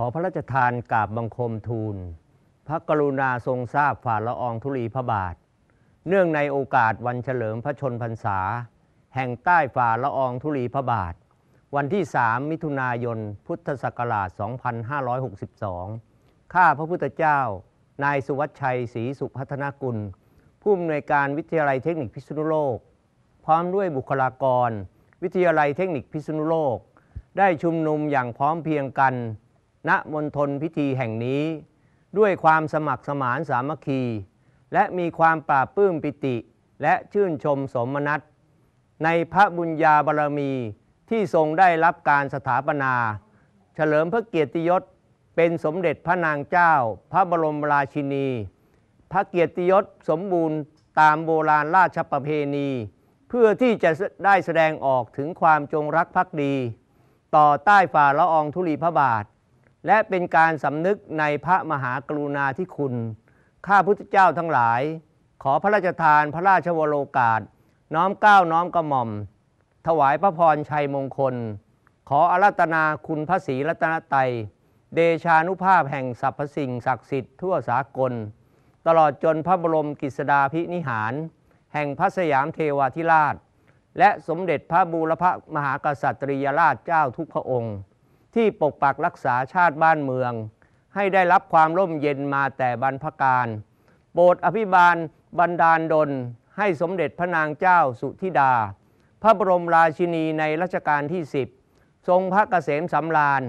ขอพระราชทานกราบบังคมทูล พระกรุณาทรงทราบฝ่าละอองธุลีพระบาท เนื่องในโอกาสวันเฉลิมพระชนพรรษา แห่งใต้ฝ่าละอองธุลีพระบาท วันที่ามมิถุนายน พุทธศักราช2562ข้าพระพุทธเจ้า นายสุวัชชัยศรีสุพัฒนกุล ผู้อำนวยการวิทยาลัยเทคนิคพิษณุโลก พร้อมด้วยบุคลากร วิทยาลัยเทคนิคพิษณุโลกได้ชุมนุมอย่างพร้อมเพียงกันณมณฑลพิธีแห่งนี้ ด้วยความสมัครสมานสามัคคี และมีความปราบปื้มปิติและชื่นชมสมนัตในพระบุญญาบารมี ที่ทรงได้รับการสถาปนา เฉลิมพระเกียรติยศเป็นสมเด็จพระนางเจ้าพระบรมราชินี พระเกียรติยศสมบูรณ์ตามโบราณราชประเพณี เพื่อที่จะได้แสดงออกถึงความจงรักภักดี ต่อใต้ฝ่าละอองธุลีพระบาทและเป็นการสำนึกในพระมหากรุณาธิคุณข้าพุทธเจ้าทั้งหลาย ขอพระราชทานพระราชวโรกาส น้อมเก้าน้อมกระหม่อม ถวายพระพรชัยมงคล ขออารัตนาคุณพระศรีรัตนไตยเดชานุภาพแห่งสรรพสิ่งศักดิ์สิทธิ์ทั่วสากล ตลอดจนพระบรมกิษดาพินิหาร แห่งพระสยามเทวาธิราช และสมเด็จพระบูรพมหากษัตริยราชเจ้าทุกพระองค์ที่ปกปักรักษาชาติบ้านเมือง ให้ได้รับความร่มเย็นมาแต่บรรพการโปรดอภิบาลบรรดาลดล ให้สมเด็จพระนางเจ้าสุธิดา พระบรมราชินีในรัชกาลที่ 10 ทรงพระเกษมสำราญ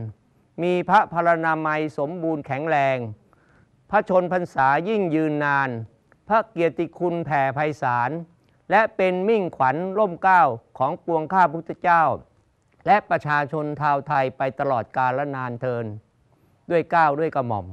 มีพระพรรณามัยสมบูรณ์แข็งแรง พระชนพรรษายิ่งยืนนาน พระเกียรติคุณแผ่ไพศาลและเป็นมิ่งขวัญร่มเกล้าของปวงข้าพุทธเจ้าและประชาชนชาวไทยไปตลอดกาลและนานเทินด้วยก้าวด้วยกระหม่อม